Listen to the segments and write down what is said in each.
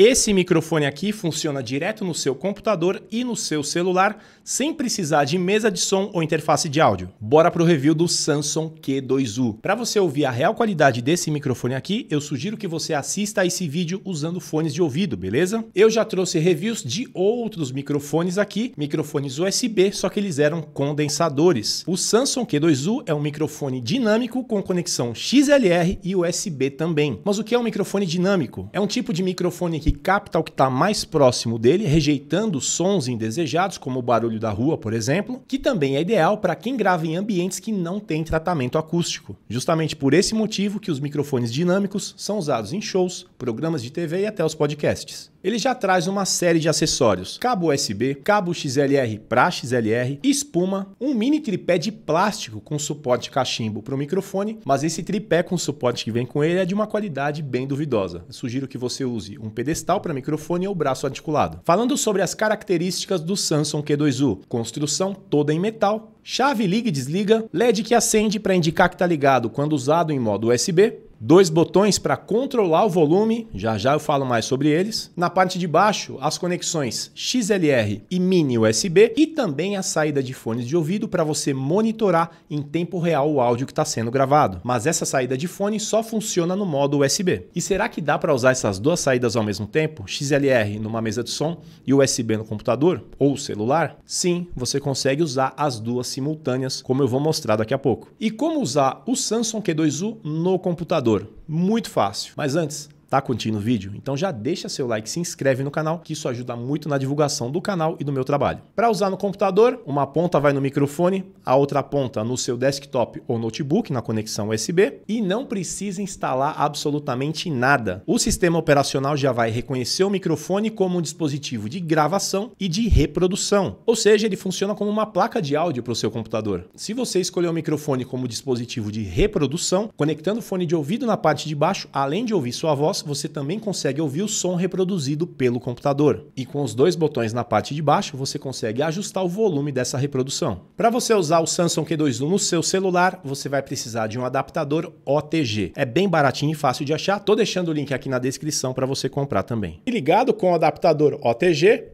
Esse microfone aqui funciona direto no seu computador e no seu celular, sem precisar de mesa de som ou interface de áudio. Bora pro review do Samsung Q2U. Para você ouvir a real qualidade desse microfone aqui, eu sugiro que você assista a esse vídeo usando fones de ouvido, beleza? Eu já trouxe reviews de outros microfones aqui, microfones USB, só que eles eram condensadores. O Samsung Q2U é um microfone dinâmico com conexão XLR e USB também. Mas o que é um microfone dinâmico? É um tipo de microfone que que capta o que está mais próximo dele, rejeitando sons indesejados, como o barulho da rua, por exemplo, que também é ideal para quem grava em ambientes que não têm tratamento acústico. Justamente por esse motivo que os microfones dinâmicos são usados em shows, programas de TV e até os podcasts. Ele já traz uma série de acessórios: cabo USB, cabo XLR para XLR, espuma, um mini tripé de plástico com suporte cachimbo para o microfone, mas esse tripé com suporte que vem com ele é de uma qualidade bem duvidosa. sugiro que você use um PDC pedestal para microfone ou braço articulado. Falando sobre as características do Samsung Q2U, construção toda em metal, chave liga e desliga, LED que acende para indicar que está ligado quando usado em modo USB, dois botões para controlar o volume, já já eu falo mais sobre eles. Na parte de baixo, as conexões XLR e mini USB e também a saída de fones de ouvido para você monitorar em tempo real o áudio que está sendo gravado. Mas essa saída de fone só funciona no modo USB. E será que dá para usar essas duas saídas ao mesmo tempo? XLR numa mesa de som e USB no computador ou celular? Sim, você consegue usar as duas simultâneas, como eu vou mostrar daqui a pouco. E como usar o Samsung Q2U no computador? Muito fácil. Mas antes, Tá curtindo o vídeo? Então já deixa seu like, se inscreve no canal, que isso ajuda muito na divulgação do canal e do meu trabalho. Para usar no computador, uma ponta vai no microfone, a outra ponta no seu desktop ou notebook na conexão USB e não precisa instalar absolutamente nada. O sistema operacional já vai reconhecer o microfone como um dispositivo de gravação e de reprodução, ou seja, ele funciona como uma placa de áudio para o seu computador. Se você escolher o microfone como dispositivo de reprodução, conectando o fone de ouvido na parte de baixo, além de ouvir sua voz voz, você também consegue ouvir o som reproduzido pelo computador. E com os dois botões na parte de baixo, você consegue ajustar o volume dessa reprodução. Para você usar o Samsung Q2 u no seu celular, você vai precisar de um adaptador OTG. É bem baratinho e fácil de achar. Tô deixando o link aqui na descrição para você comprar também. E ligado com o adaptador OTG,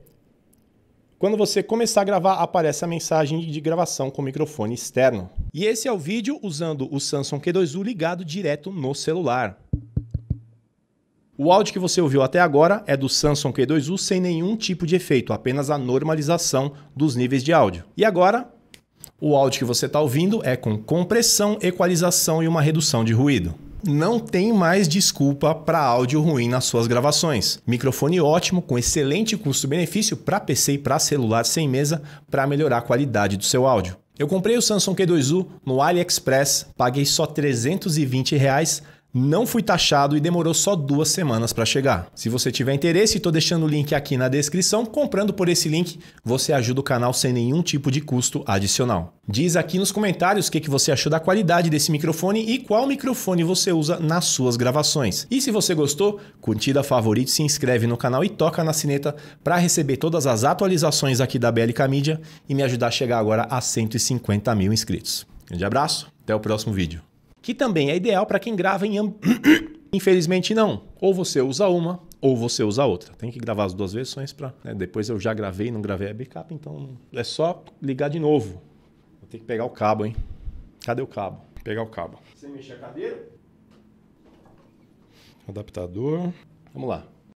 quando você começar a gravar, aparece a mensagem de gravação com microfone externo. E esse é o vídeo usando o Samsung Q2U ligado direto no celular. O áudio que você ouviu até agora é do Samsung Q2U sem nenhum tipo de efeito, apenas a normalização dos níveis de áudio. E agora, o áudio que você está ouvindo é com compressão, equalização e uma redução de ruído não tem mais desculpa para áudio ruim nas suas gravações. Microfone ótimo, com excelente custo-benefício para PC e para celular sem mesa, para melhorar a qualidade do seu áudio. Eu comprei o Samsung Q2U no AliExpress, paguei só 320 reais, não fui taxado e demorou só duas semanas para chegar. Se você tiver interesse, estou deixando o link aqui na descrição. Comprando por esse link, você ajuda o canal sem nenhum tipo de custo adicional. Diz aqui nos comentários o que, que você achou da qualidade desse microfone e qual microfone você usa nas suas gravações. E se você gostou, curtida, favorito, se inscreve no canal e toca na sineta para receber todas as atualizações aqui da BLK Media e me ajudar a chegar agora a 150 mil inscritos. Grande abraço, até o próximo vídeo que também é ideal para quem grava em amb... Infelizmente não. Ou você usa uma ou você usa outra. Tem que gravar as duas versões para. Né? Depois eu já gravei, não gravei a backup, então é só ligar de novo. Vou ter que pegar o cabo, hein? Cadê o cabo? Vou pegar o cabo. Você mexe a cadeira? Adaptador. Vamos lá.